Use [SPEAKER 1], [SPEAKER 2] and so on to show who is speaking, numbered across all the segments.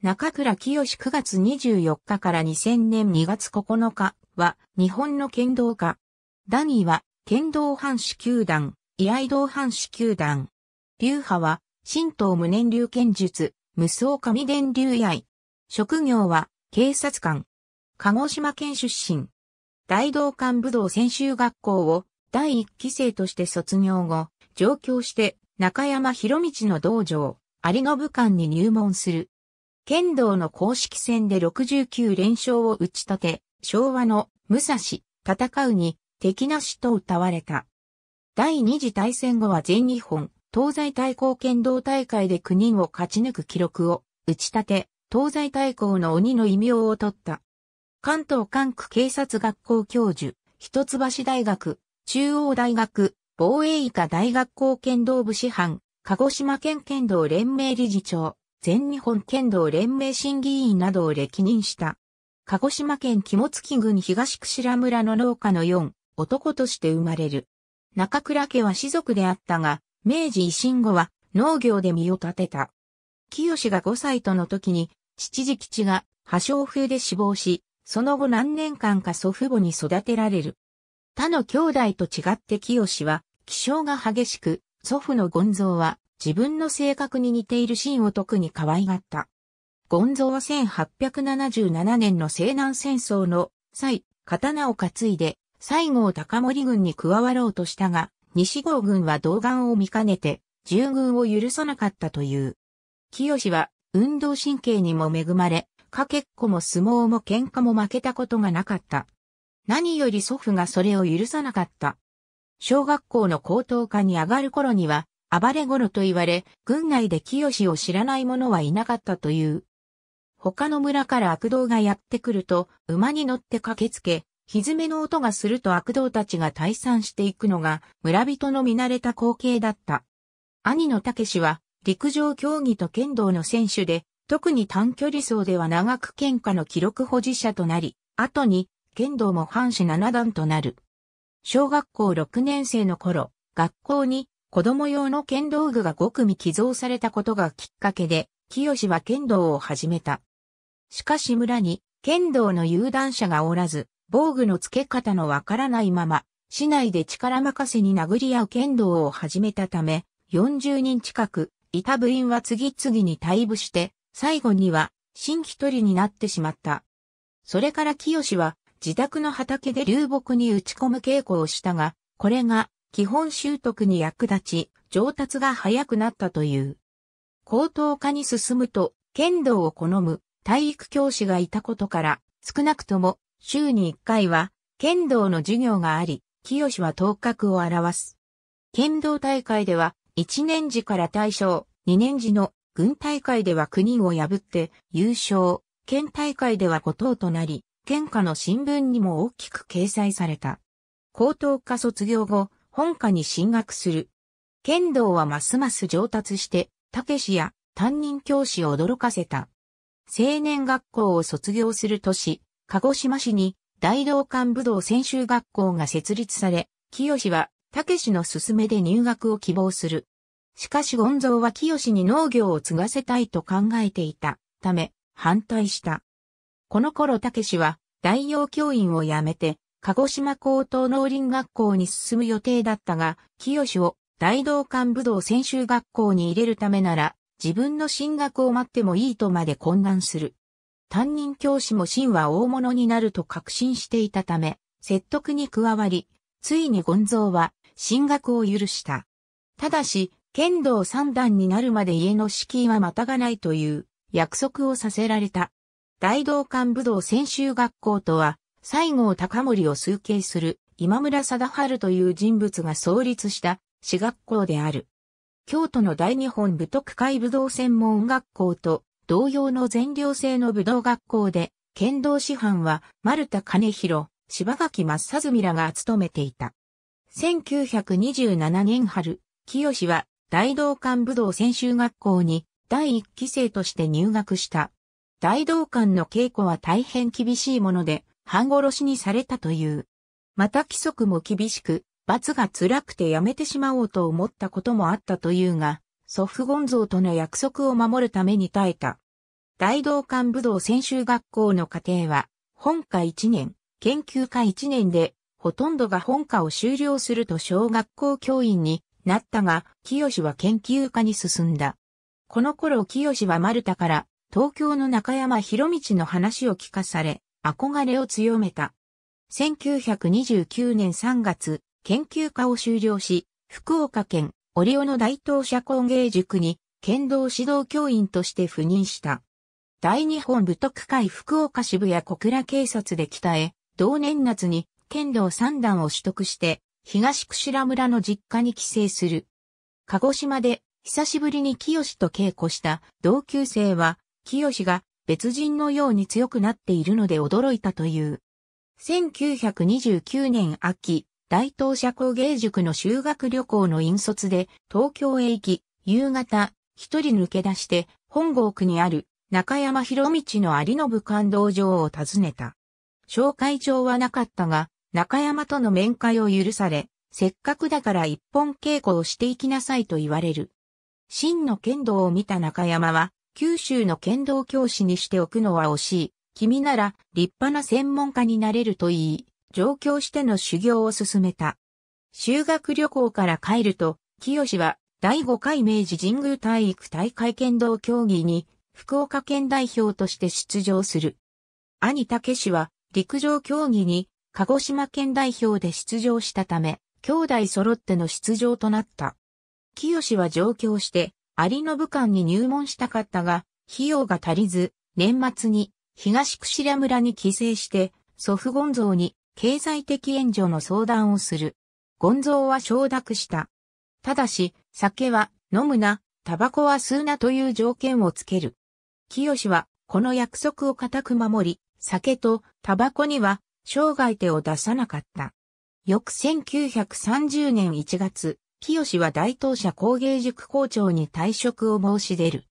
[SPEAKER 1] 中倉清9月24日から2000年2月9日は日本の剣道家。ダニーは剣道藩士球団、居合道藩士球団。流派は神道無念流剣術、無双神伝流愛。職業は警察官。鹿児島県出身。大道館武道専修学校を第一期生として卒業後、上京して中山博道の道場、有信館に入門する。剣道の公式戦で69連勝を打ち立て、昭和の武蔵、戦うに、敵なしと歌われた。第二次大戦後は全日本、東西対抗剣道大会で9人を勝ち抜く記録を打ち立て、東西対抗の鬼の異名を取った。関東管区警察学校教授、一橋大学、中央大学、防衛医科大学校剣道部師範、鹿児島県剣道連盟理事長、全日本剣道連盟審議委員などを歴任した。鹿児島県肝付郡東串村の農家の4、男として生まれる。中倉家は士族であったが、明治維新後は農業で身を立てた。清が5歳との時に、父次吉が破傷風で死亡し、その後何年間か祖父母に育てられる。他の兄弟と違って清は、気性が激しく、祖父の権蔵は自分の性格に似ているシーンを特に可愛がった。ゴンゾは1877年の西南戦争の際、刀を担いで西郷隆盛軍に加わろうとしたが、西郷軍は動岸を見かねて、従軍を許さなかったという。清は運動神経にも恵まれ、かけっこも相撲も喧嘩も負けたことがなかった。何より祖父がそれを許さなかった。小学校の高等科に上がる頃には、暴れ頃と言われ、軍内で清を知らない者はいなかったという。他の村から悪道がやってくると、馬に乗って駆けつけ、ひずめの音がすると悪道たちが退散していくのが村人の見慣れた光景だった。兄の武氏は陸上競技と剣道の選手で、特に短距離走では長く喧嘩の記録保持者となり、後に剣道も藩士七段となる。小学校6年生の頃、学校に子供用の剣道具が5組寄贈されたことがきっかけで、清は剣道を始めた。しかし村に剣道の有段者がおらず、防具の付け方のわからないまま、市内で力任せに殴り合う剣道を始めたため、40人近く、いた部員は次々に退部して、最後には、新一人になってしまった。それから清は、自宅の畑で流木に打ち込む稽古をしたが、これが、基本習得に役立ち、上達が早くなったという。高等科に進むと、剣道を好む体育教師がいたことから、少なくとも週に1回は剣道の授業があり、清は頭角を表す。剣道大会では、1年時から大将、2年時の軍大会では9人を破って優勝、県大会では5等となり、県下の新聞にも大きく掲載された。高等科卒業後、本科に進学する。剣道はますます上達して、たけしや担任教師を驚かせた。青年学校を卒業する年、鹿児島市に大道館武道専修学校が設立され、清はたけしの勧めで入学を希望する。しかし権蔵は清に農業を継がせたいと考えていたため、反対した。この頃たけしは、大洋教員を辞めて、鹿児島高等農林学校に進む予定だったが、清を大道館武道専修学校に入れるためなら、自分の進学を待ってもいいとまで懇願する。担任教師も真は大物になると確信していたため、説得に加わり、ついに権蔵は進学を許した。ただし、剣道三段になるまで家の敷居はまたがないという約束をさせられた。大道館武道専修学校とは西郷隆盛を崇敬する今村貞治という人物が創立した私学校である。京都の大日本武徳会武道専門学校と同様の全寮制の武道学校で、剣道師範は丸田兼弘、柴垣正澄らが務めていた。1927年春、清は大道館武道専修学校に第一期生として入学した。大道館の稽古は大変厳しいもので、半殺しにされたという。また規則も厳しく、罰が辛くてやめてしまおうと思ったこともあったというが、祖父ゴンゾウとの約束を守るために耐えた。大道館武道専修学校の課程は、本科1年、研究科1年で、ほとんどが本科を修了すると小学校教員になったが、清は研究科に進んだ。この頃清は丸田から、東京の中山博道の話を聞かされ、憧れを強めた。1929年3月、研究科を修了し、福岡県折尾の大東社工芸塾に剣道指導教員として赴任した。大日本武徳会福岡支部や小倉警察で鍛え、同年夏に剣道三段を取得して、東串良村の実家に帰省する。鹿児島で久しぶりに清と稽古した同級生は、清が別人のように強くなっているので驚いたという。1929年秋、大東社工芸塾の修学旅行の引率で東京へ行き、夕方、一人抜け出して本郷区にある中山博道の有信感動場を訪ねた。紹介状はなかったが、中山との面会を許され、せっかくだから一本稽古をしていきなさいと言われる。真の剣道を見た中山は、九州の剣道教師にしておくのは惜しい。君なら立派な専門家になれると言い、上京しての修行を進めた。修学旅行から帰ると、清は第5回明治神宮体育大会剣道競技に福岡県代表として出場する。兄武氏は陸上競技に鹿児島県代表で出場したため、兄弟揃っての出場となった。清は上京して、有武官に入門したかったが、費用が足りず、年末に東串良村に帰省して、祖父ゴンゾーに経済的援助の相談をする。ゴンゾーは承諾した。ただし、酒は飲むな、タバコは吸うなという条件をつける。清は、この約束を固く守り、酒とタバコには生涯手を出さなかった。翌1930年1月、清は大東社工芸塾校長に退職を申し出る。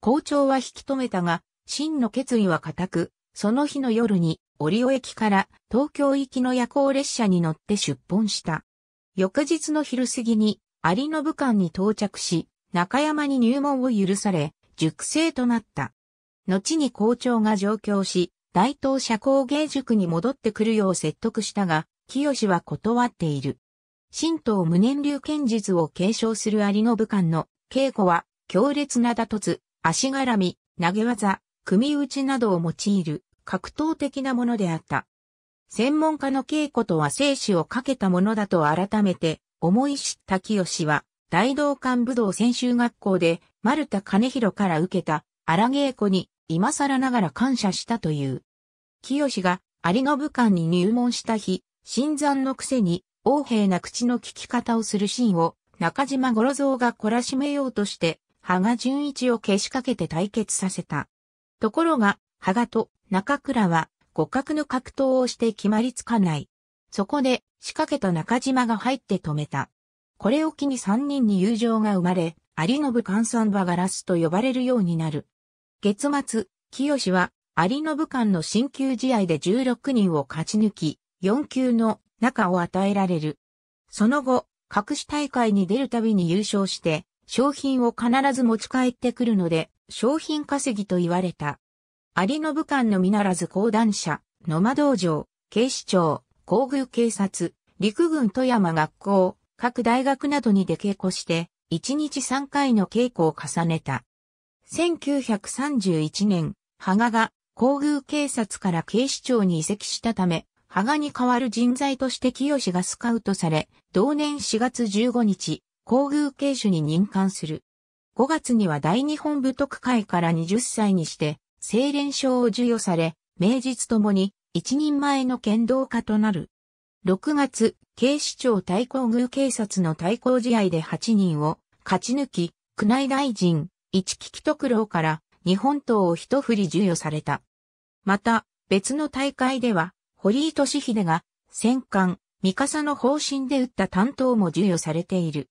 [SPEAKER 1] 校長は引き止めたが、真の決意は固く、その日の夜に、折尾駅から東京行きの夜行列車に乗って出奔した。翌日の昼過ぎに、有武館に到着し、中山に入門を許され、塾生となった。後に校長が上京し、大東社工芸塾に戻ってくるよう説得したが、清は断っている。神道無念流剣術を継承する有武館の稽古は強烈な打突、足絡み、投げ技、組打ちなどを用いる格闘的なものであった。専門家の稽古とは生死をかけたものだと改めて思い知った清は、大道館武道専修学校で丸田兼弘から受けた荒稽古に今更ながら感謝したという。清が有武館に入門した日、新山のくせに横柄な口の利き方をするシーンを中島五郎蔵が懲らしめようとして、羽賀淳一をけしかけて対決させた。ところが、羽賀と中倉は互角の格闘をして決まりつかない。そこで仕掛けた中島が入って止めた。これを機に三人に友情が生まれ、有信換算場ガラスと呼ばれるようになる。月末、清は有信間の新旧試合で16人を勝ち抜き、4級の中を与えられる。その後、各種大会に出るたびに優勝して、商品を必ず持ち帰ってくるので、商品稼ぎと言われた。有武漢のみならず講談社、野間道場、警視庁、皇宮警察、陸軍富山学校、各大学などに出稽古して、1日3回の稽古を重ねた。1931年、羽賀が皇宮警察から警視庁に移籍したため、羽賀に代わる人材として清がスカウトされ、同年4月15日、皇宮慶主に任官する。5月には大日本武徳会から20歳にして、清廉賞を授与され、名実ともに一人前の剣道家となる。6月、警視庁対抗宮警察の対抗試合で8人を勝ち抜き、宮内大臣、一木徳郎から日本刀を一振り授与された。また、別の大会では、堀井利秀が、戦艦、三笠の方針で打った担当も授与されている。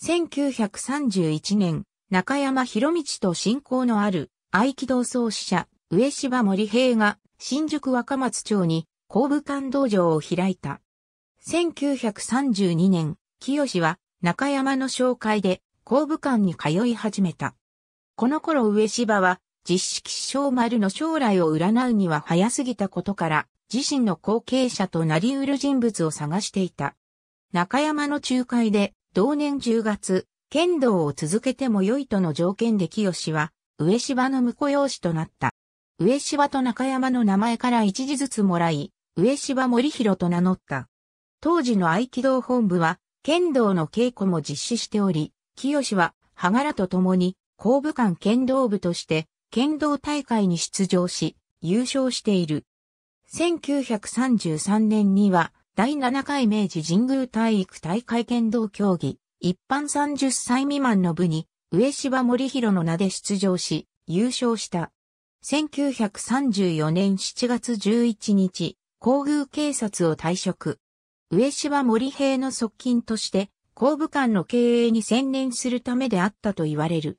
[SPEAKER 1] 1931年、中山博道と親交のある、合気道創始者、上芝森平が、新宿若松町に、工部艦道場を開いた。1932年、清は、中山の紹介で、工部艦に通い始めた。この頃上芝は、実式師匠丸の将来を占うには早すぎたことから、自身の後継者となり得る人物を探していた。中山の仲介で、同年10月、剣道を続けても良いとの条件で清は、上芝の婿養子となった。上芝と中山の名前から一字ずつもらい、上芝森弘と名乗った。当時の合気道本部は、剣道の稽古も実施しており、清は、が柄と共に、後部官剣道部として、剣道大会に出場し、優勝している。1933年には、第7回明治神宮体育大会剣道競技、一般30歳未満の部に、上芝森弘の名で出場し、優勝した。1934年7月11日、皇宮警察を退職。上芝森平の側近として、公部官の経営に専念するためであったと言われる。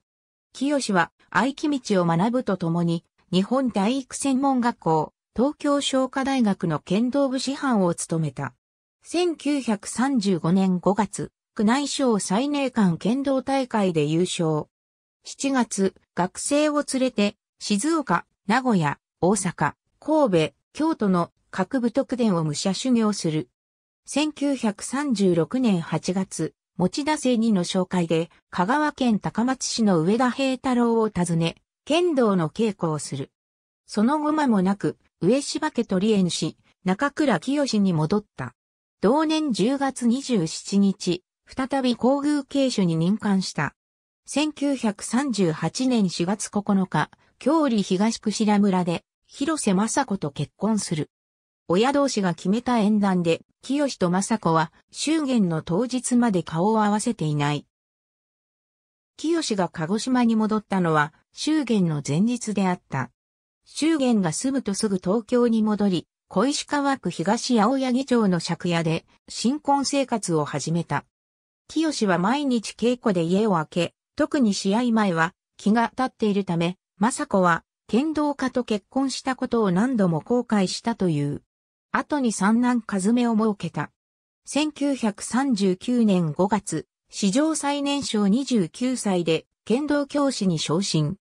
[SPEAKER 1] 清は、愛機道を学ぶとともに、日本体育専門学校、東京商科大学の剣道部師範を務めた。1935年5月、区内省最年間剣道大会で優勝。7月、学生を連れて、静岡、名古屋、大阪、神戸、京都の各部特伝を武者修行する。1936年8月、持田生二の紹介で、香川県高松市の上田平太郎を訪ね、剣道の稽古をする。その後間もなく、上柴家取縁し、中倉清に戻った。同年10月27日、再び皇宮慶主に任官した。1938年4月9日、京里東串良村で、広瀬雅子と結婚する。親同士が決めた縁談で、清と雅子は、祝言の当日まで顔を合わせていない。清が鹿児島に戻ったのは、祝言の前日であった。祝言が済むとすぐ東京に戻り、小石川区東青柳町の借家で新婚生活を始めた。清は毎日稽古で家を空け、特に試合前は気が立っているため、雅子は剣道家と結婚したことを何度も後悔したという。後に三男和めを設けた。1939年5月、史上最年少29歳で剣道教師に昇進。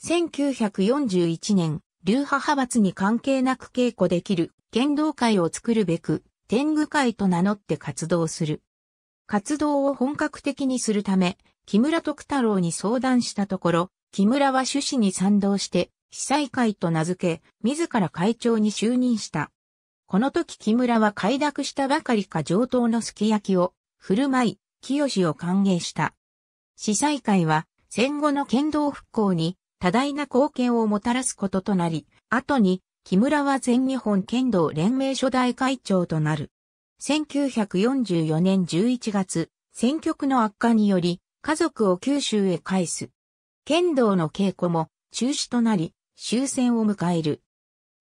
[SPEAKER 1] 1941年、流派派閥に関係なく稽古できる剣道会を作るべく、天狗会と名乗って活動する。活動を本格的にするため、木村徳太郎に相談したところ、木村は趣旨に賛同して、被災会と名付け、自ら会長に就任した。この時木村は快諾したばかりか上等のすき焼きを、振る舞い、清を歓迎した。司祭会は、戦後の剣道復興に多大な貢献をもたらすこととなり、後に木村は全日本剣道連盟初代会長となる。1944年11月、戦局の悪化により、家族を九州へ返す。剣道の稽古も中止となり、終戦を迎える。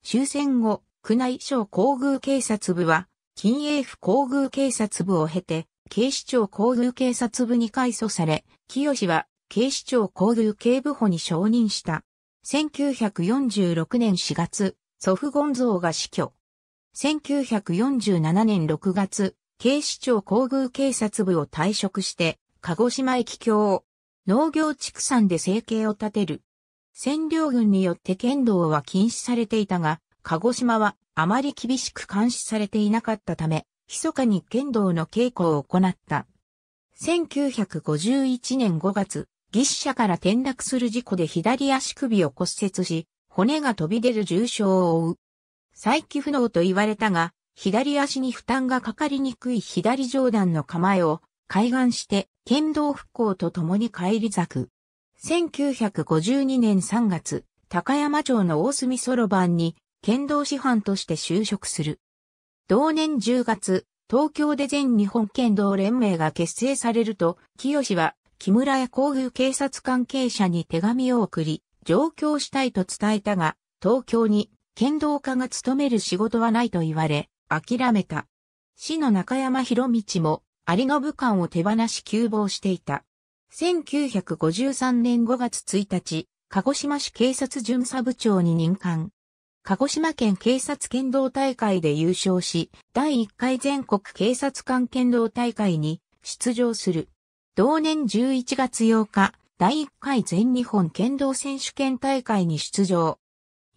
[SPEAKER 1] 終戦後、宮内省皇宮警察部は、近衛府皇宮警察部を経て、警視庁皇宮警察部に改組され、清は警視庁交流警部補に承認した。1946年4月、祖父ゴンゾーが死去。1947年6月、警視庁皇宮警察部を退職して、鹿児島駅を農業畜産で生計を立てる。占領軍によって剣道は禁止されていたが、鹿児島はあまり厳しく監視されていなかったため、密かに剣道の稽古を行った。1951年5月、牛者から転落する事故で左足首を骨折し、骨が飛び出る重傷を負う。再起不能と言われたが、左足に負担がかかりにくい左上段の構えを、開眼して、剣道復興と共に帰り咲く。1952年3月、高山町の大隅そろばんに、剣道師範として就職する。同年10月、東京で全日本剣道連盟が結成されると、清は木村や工具警察関係者に手紙を送り、上京したいと伝えたが、東京に剣道家が務める仕事はないと言われ、諦めた。市の中山博道も、有信館を手放し急亡していた。1953年5月1日、鹿児島市警察巡査部長に任官。鹿児島県警察剣道大会で優勝し、第1回全国警察官剣道大会に出場する。同年11月8日、第1回全日本剣道選手権大会に出場。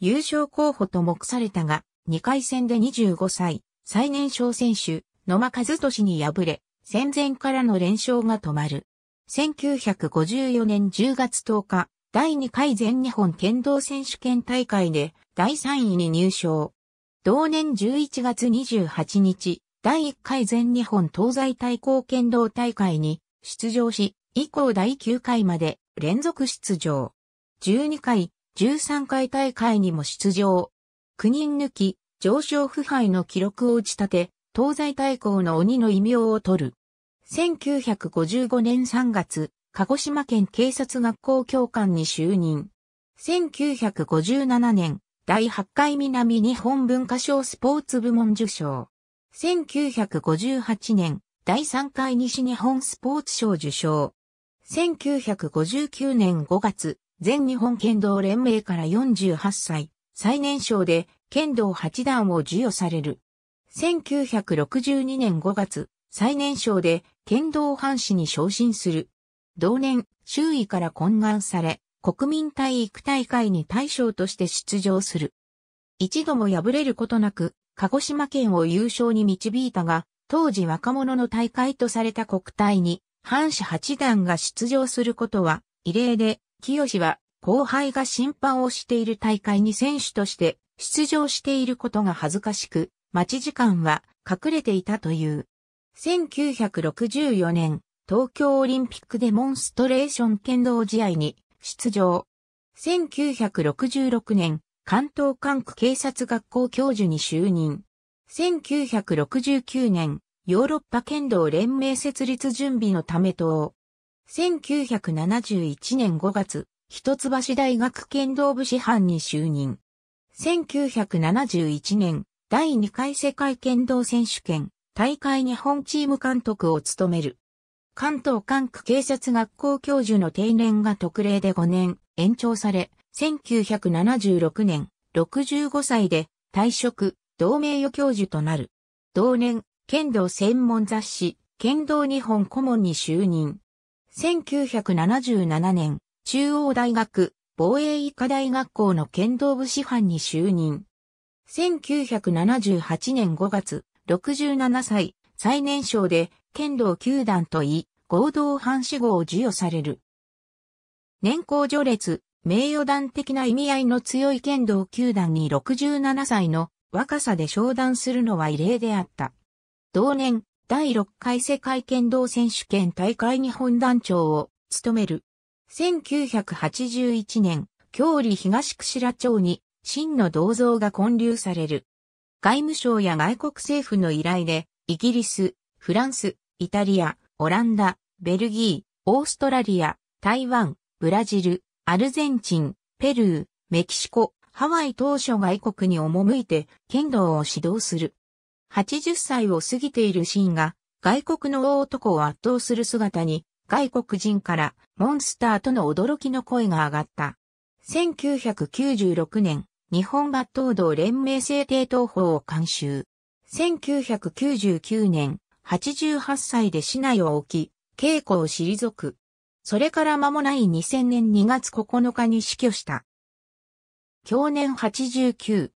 [SPEAKER 1] 優勝候補と目されたが、2回戦で25歳、最年少選手、野間和俊に敗れ、戦前からの連勝が止まる。1954年10月10日、第2回全日本剣道選手権大会で第3位に入賞。同年11月28日、第1回全日本東西対抗剣道大会に出場し、以降第9回まで連続出場。12回、13回大会にも出場。9人抜き、上昇腐敗の記録を打ち立て、東西対抗の鬼の異名を取る。1955年3月、鹿児島県警察学校教官に就任。1957年、第8回南日本文化賞スポーツ部門受賞。1958年、第3回西日本スポーツ賞受賞。1959年5月、全日本剣道連盟から48歳、最年少で剣道8段を授与される。1962年5月、最年少で剣道藩士に昇進する。同年、周囲から懇願され、国民体育大会に大将として出場する。一度も敗れることなく、鹿児島県を優勝に導いたが、当時若者の大会とされた国体に、藩神八段が出場することは異例で、清は後輩が審判をしている大会に選手として出場していることが恥ずかしく、待ち時間は隠れていたという。1964年、東京オリンピックデモンストレーション剣道試合に出場。1966年、関東管区警察学校教授に就任。1969年、ヨーロッパ剣道連盟設立準備のため党。1971年5月、一橋大学剣道部師範に就任。1971年、第2回世界剣道選手権、大会日本チーム監督を務める。関東管区警察学校教授の定年が特例で5年延長され、1976年65歳で退職、同名誉教授となる。同年、剣道専門雑誌、剣道日本顧問に就任。1977年、中央大学、防衛医科大学校の剣道部師範に就任。1978年5月、67歳、最年少で、剣道球団といい、合同藩士号を授与される。年功序列、名誉団的な意味合いの強い剣道球団に67歳の若さで商談するのは異例であった。同年、第6回世界剣道選手権大会日本団長を務める。1981年、京里東串良町に、真の銅像が建立される。外務省や外国政府の依頼で、イギリス、フランス、イタリア、オランダ、ベルギー、オーストラリア、台湾、ブラジル、アルゼンチン、ペルー、メキシコ、ハワイ当初外国に赴いて剣道を指導する。80歳を過ぎているシーンが外国の大男を圧倒する姿に外国人からモンスターとの驚きの声が上がった。1996年、日本抜刀道連盟制定東法を監修。1999年、88歳で市内を置き、稽古を退く。それから間もない2000年2月9日に死去した。去年89。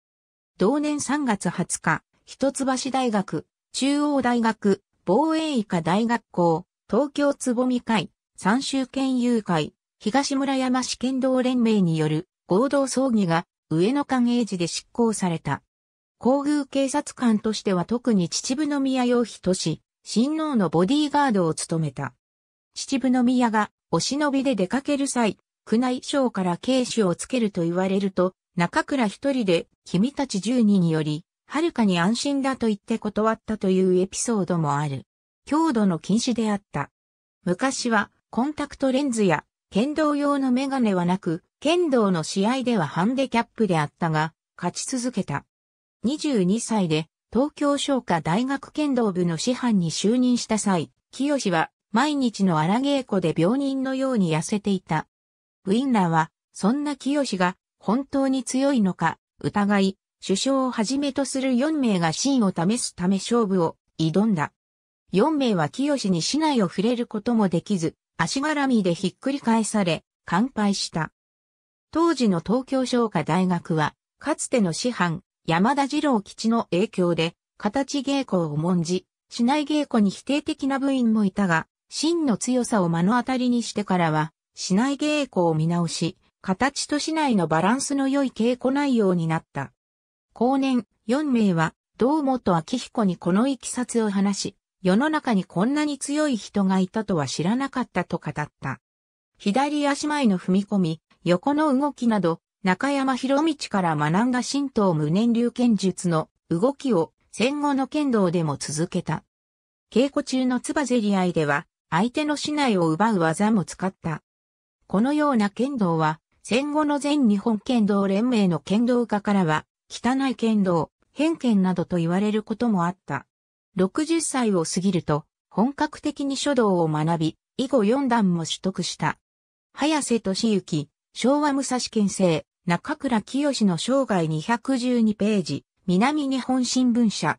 [SPEAKER 1] 同年3月20日、一橋大学、中央大学、防衛医科大学校、東京つぼみ会、三州県友会、東村山市県道連盟による合同葬儀が上野間永寺で執行された。皇宮警察官としては特に秩父宮洋人氏、親王のボディーガードを務めた。秩父宮がお忍びで出かける際、宮内省から警視をつけると言われると、中倉一人で君たち十二により、はるかに安心だと言って断ったというエピソードもある。強度の禁止であった。昔はコンタクトレンズや剣道用のメガネはなく、剣道の試合ではハンデキャップであったが、勝ち続けた。22歳で東京商科大学剣道部の師範に就任した際、清は毎日の荒稽古で病人のように痩せていた。ウィンラーは、そんな清が本当に強いのか、疑い、首相をはじめとする4名が真を試すため勝負を挑んだ。4名は清に市内を触れることもできず、足絡みでひっくり返され、乾杯した。当時の東京商科大学は、かつての師範、山田二郎吉の影響で、形稽古を重んじ、市内稽古に否定的な部員もいたが、真の強さを目の当たりにしてからは、市内稽古を見直し、形と市内のバランスの良い稽古内容になった。後年、4名は、堂本明彦にこの行きさつを話し、世の中にこんなに強い人がいたとは知らなかったと語った。左足前の踏み込み、横の動きなど、中山博道から学んだ神道無念流剣術の動きを戦後の剣道でも続けた。稽古中のつばぜり合いでは、相手の竹刀を奪う技も使った。このような剣道は、戦後の全日本剣道連盟の剣道家からは、汚い剣道、偏見などと言われることもあった。60歳を過ぎると、本格的に書道を学び、以後4段も取得した。早瀬俊之、昭和武蔵県政、中倉清の生涯212ページ、南日本新聞社。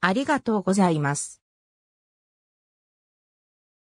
[SPEAKER 1] ありがとうございます。